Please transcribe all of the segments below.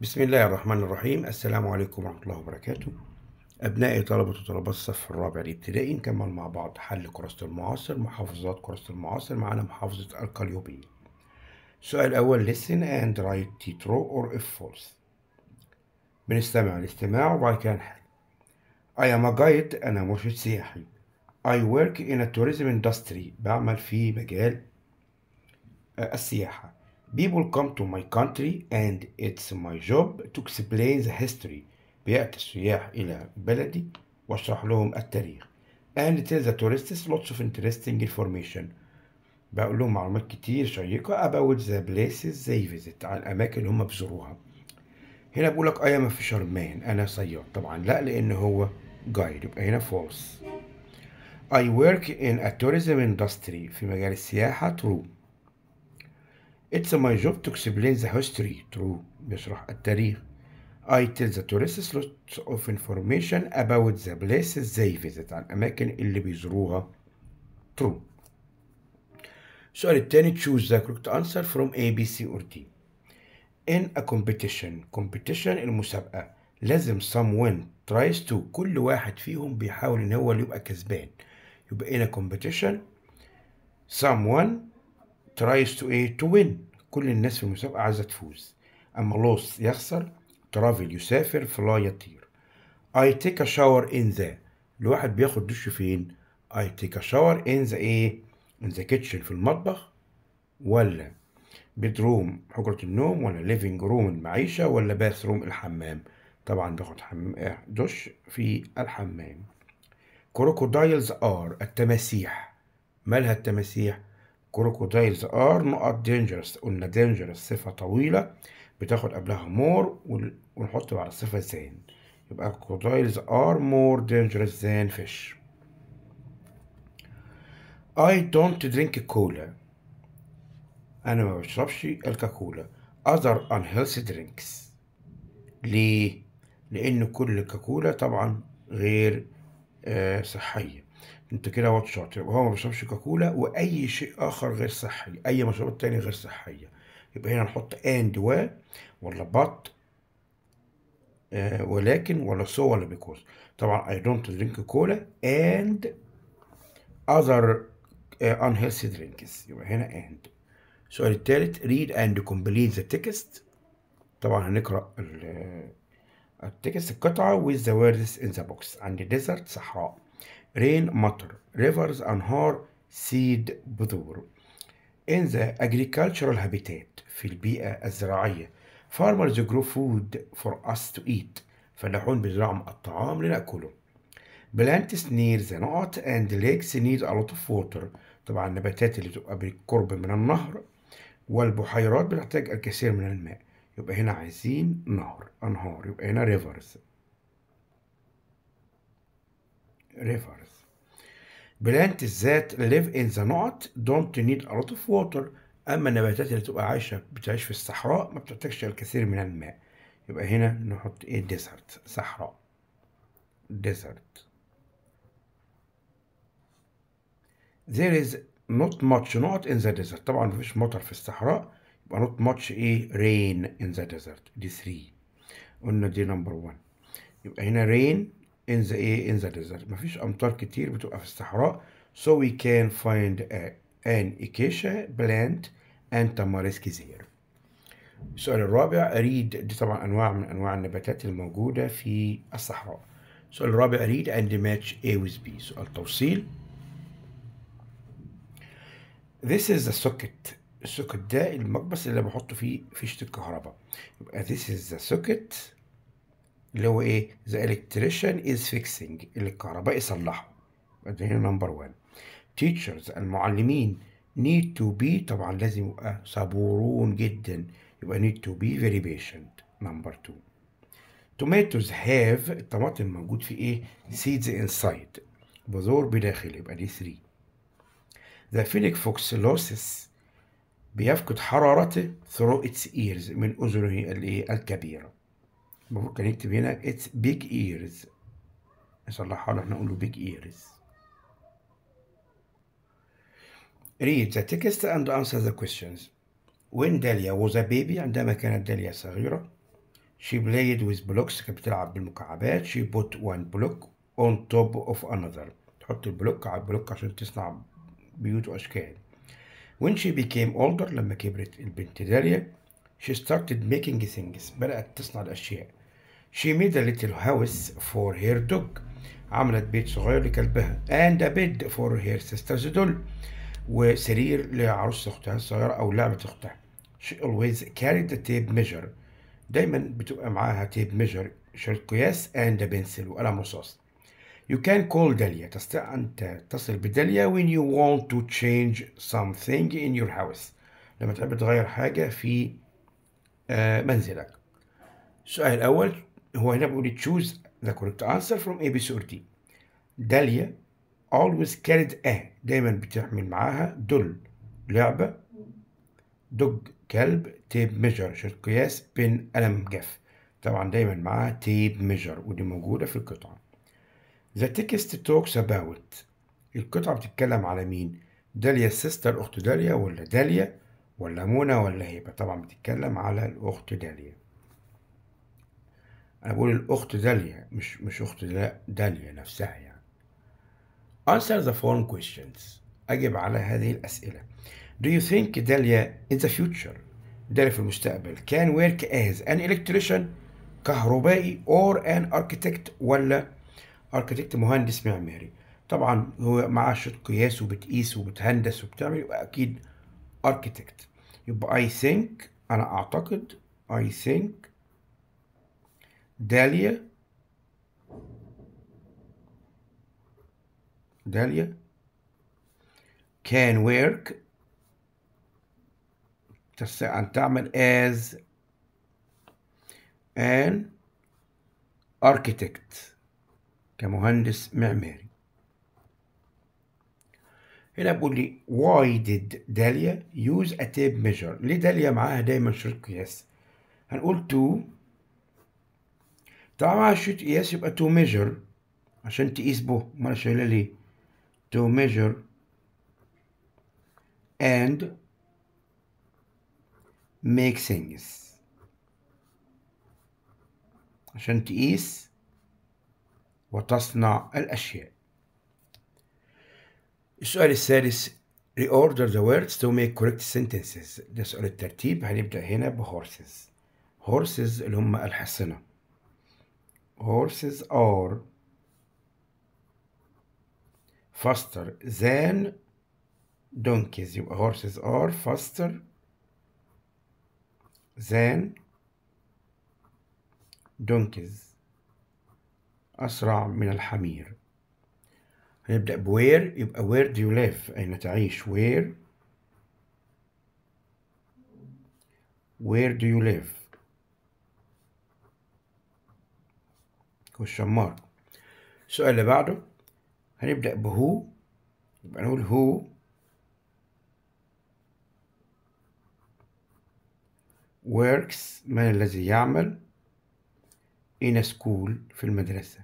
بسم الله الرحمن الرحيم السلام عليكم ورحمة الله وبركاته أبنائي طلبة وطلبات الصف الرابع الابتدائي نكمل مع بعض حل كراسة المعاصر محافظات كراسة المعاصر معانا محافظة القليوبية سؤال أول listen and write the true or if false بنستمع الاستماع وبعد كده نحل I am a guide أنا مرشد سياحي I work in a tourism industry بعمل في مجال آه، السياحة People come to my country and it's my job to explain the history. بيأتي السياح إلى بلدي وأشرح لهم التاريخ. And tell the tourists lots of interesting information. بقول لهم معلومات كتير شيقة about the places they visit عن الأماكن اللي هم بيزوروها. هنا بقول لك I am a fisherman أنا صياد طبعا لا لأن هو جايد يبقى هنا false. I work in a tourism industry في مجال السياحة true. It's my job to explain the history through بشرح التاريخ. I tell the tourists lots of information about the places they visit عن الأماكن اللي بيزوروها. True. السؤال التاني choose the correct answer from A, B, C or D. In a competition. Competition المسابقة. لازم someone tries to كل واحد فيهم بيحاول إن هو اللي يبقى كسبان. يبقى in a competition someone ترايز تو ايه تو وين كل الناس في المسابقة عايزة تفوز أما لوس يخسر ترافل يسافر فلاي يطير اي تيك ا شاور ان ذا الواحد بياخد دش فين اي تيك ا شاور ان ذا ايه ان ذا كيتشن في المطبخ ولا بيدروم حجرة النوم ولا ليفينج روم المعيشة ولا باث روم الحمام طبعا باخد حمام آه، دش في الحمام كروكودايلز ار التماسيح مالها التماسيح كروكودايلز ار نقط دينجرس قلنا دينجرس صفة طويلة بتاخد قبلها مور ونحط بعد الصفة زين يبقى كروكودايلز ار مور دينجرس زان فيش I don't drink cola أنا ما بشربش الكاكولا other unhealthy drinks ليه؟ لأن كل الكاكولا طبعا غير آه، صحية انت كده وات شوت يبقى هو ما بيشربش كاكولا واي شيء اخر غير صحي اي مشروبات تانية غير صحيه يبقى هنا نحط اند و ولا بط آه ولكن ولا سو ولا بيكوز طبعا اي دونت درينك كولا اند اذر ان هيلثي درينكس يبقى هنا اند السؤال الثالث ريد اند كومبليت ذا تكست طبعا هنقرا آه، التكست القطعه وذ ذا words ان ذا بوكس عندي ديزرت صحراء rain matter, rivers, أنهار, seed بذور. In the agricultural habitat في البيئة الزراعية farmers grow food for us to eat فلاحون بيزرعوا الطعام لنأكله plants near the not and lakes need a lot of water طبعا النباتات اللي بتبقى بالقرب من النهر والبحيرات بتحتاج الكثير من الماء يبقى هنا عايزين نهر أنهار يبقى هنا rivers rivers. بلانت الذات live in the نقط don't need a lot of water أما النباتات اللي تبقى عايشة بتعيش في الصحراء ما بتحتاجش الكثير من الماء يبقى هنا نحط إيه desert صحراء desert there is not much not in the desert طبعا مفيش مطر في الصحراء يبقى not much ايه rain in the desert دي 3 قلنا دي نمبر 1 يبقى هنا rain in the ايه in the desert مفيش امطار كتير بتبقى في الصحراء so we can find a, an acacia plant and tamarisk there السؤال الرابع اريد دي طبعا انواع من انواع النباتات الموجوده في الصحراء السؤال الرابع اريد and match A with B سؤال توصيل This is the socket السوكت ده المقبس اللي بحطه فيه فيشة الكهرباء يبقى this is the socket اللي هو ايه ذا الكتريشن از فيكسينج اللي الكهرباء يصلحه ده هنا نمبر 1 تيتشرز المعلمين نيد تو بي طبعا لازم يبقى صبورون جدا يبقى نيد تو بي فيري بيشنت نمبر 2 توماتوز هاف الطماطم موجود في ايه سيدز انسايد بذور بداخل يبقى دي 3 ذا فيليك فوكسلوسس بيفقد حرارته through its ears من اذنه الايه الكبيره المفروض كان يكتب هنا اتس بيج ايرز نصلحها له احنا نقول له بيج ايرز read the text and answer the questions when داليا was a baby عندما كانت داليا صغيرة she played with blocks كانت بتلعب بالمكعبات she put one block on top of another تحط البلوك على البلوك عشان تصنع بيوت وأشكال when she became older لما كبرت البنت داليا she started making things بدأت تصنع الأشياء She made a little house for her dog عملت بيت صغير لكلبها and a bed for her sister's doll وسرير لعروس أختها الصغيرة أو لعبة أختها she always carried a tape measure دايما بتبقى معاها تيب ميجر شريط قياس and a pencil وقلم رصاص You can call داليا تستطيع أن تتصل بداليا when you want to change something in your house لما تحب تغير حاجة في آه، منزلك السؤال الأول هو هنا بيقول choose the correct answer from A B C or D داليا always carried a دايما بتحمل معاها دل لعبة دوج كلب تيب ميجر شرط قياس بن قلم جاف طبعا دايما معاها تيب ميجر ودي موجودة في القطعة The text talks about القطعة بتتكلم على مين؟ داليا سيستر أخت داليا ولا داليا ولا منى ولا هيبة طبعا بتتكلم على الأخت داليا أنا بقول الأخت داليا مش مش أخت داليا نفسها يعني Answer the following questions أجب على هذه الأسئلة Do you think داليا in the future داليا في المستقبل can work as an electrician كهربائي or an architect ولا architect مهندس معماري طبعا هو مع قياس وبتقيس وبتهندس وبتعمل يبقى أكيد architect يبقى I think أنا أعتقد I think داليا داليا can work أن تعمل as an architect كمهندس معماري هنا بقول لي why did داليا use a tape measure ليه داليا معاها دايما شريط قياس هنقول to طالما عشان تقيس يبقى to measure عشان تقيس به أمال شايلة ليه to measure and make things عشان تقيس وتصنع الأشياء السؤال الثالث reorder the words to make correct sentences ده سؤال الترتيب هنبدأ هنا بهورسز هورسز اللي هم الحصنة horses are faster than donkeys. horses are faster than donkeys. أسرع من الحمير. هنبدأ ب where يبقى where do you live أين تعيش where where do you live والشمار السؤال اللي بعده هنبدأ بهو يبقى نقول هو works من الذي يعمل in a school في المدرسة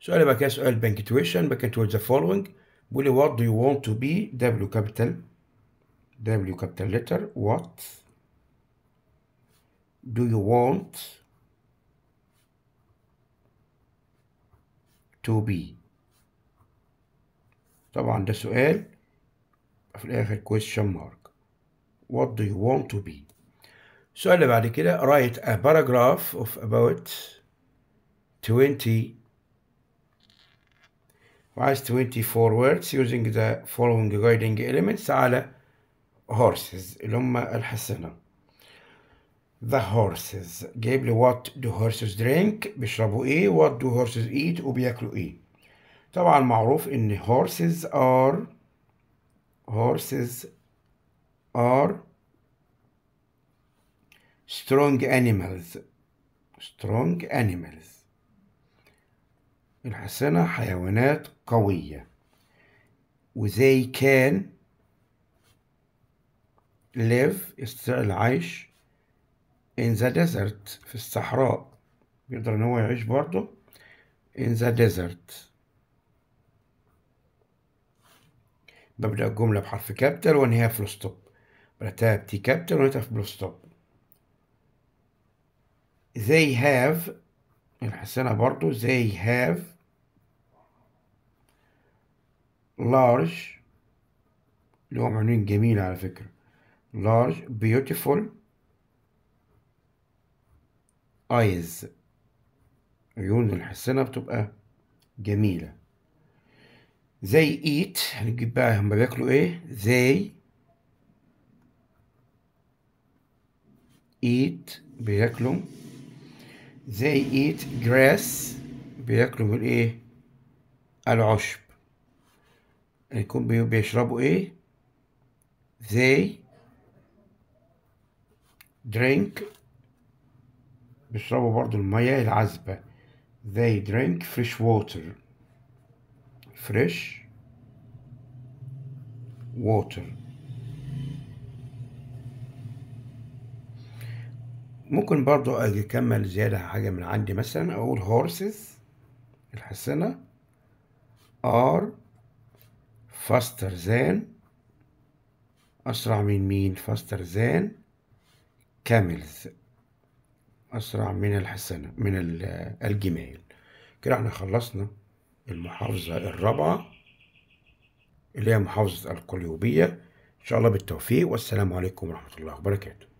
سؤال بقى كده سؤال بنكتويشن بنكتويت the following بيقول لي what do you want to be W capital W capital letter what do you want to be طبعا ده سؤال في الآخر question mark what do you want to be السؤال اللي بعد كده write a paragraph of about 20 وعايز 24 words using the following guiding elements على horses اللي هم الحصانة the horses جايب لي وات دو هورسز درينك بيشربوا ايه وات دو هورسز ايت وبياكلوا ايه طبعا معروف ان horses are horses are strong animals strong animals الحسنة حيوانات قوية وزي كان live العيش in the desert في الصحراء يقدر ان هو يعيش برضه in the desert ببدأ الجملة بحرف كابيتال وانهيها في ستوب بدأتها بتي كابيتال وانهيتها في الستوب ستوب they have نحسنها يعني برضو they have large اللي هو معنين جميل على فكرة large beautiful ايز عيون الحسنة بتبقى جميلة زي ايت هنجيب بقى هما بياكلوا ايه زي ايت بياكلوا زي ايت جراس بياكلوا من ايه العشب هيكون بيشربوا ايه they drink بيشربوا برضو المية العذبة they drink fresh water fresh water ممكن برضو أجي أكمل زيادة حاجة من عندي مثلا أقول horses الحصنة are faster than أسرع من مين faster than camels أسرع من الحسنة من الجمال كده احنا خلصنا المحافظة الرابعة اللي هي محافظة القليوبية إن شاء الله بالتوفيق والسلام عليكم ورحمة الله وبركاته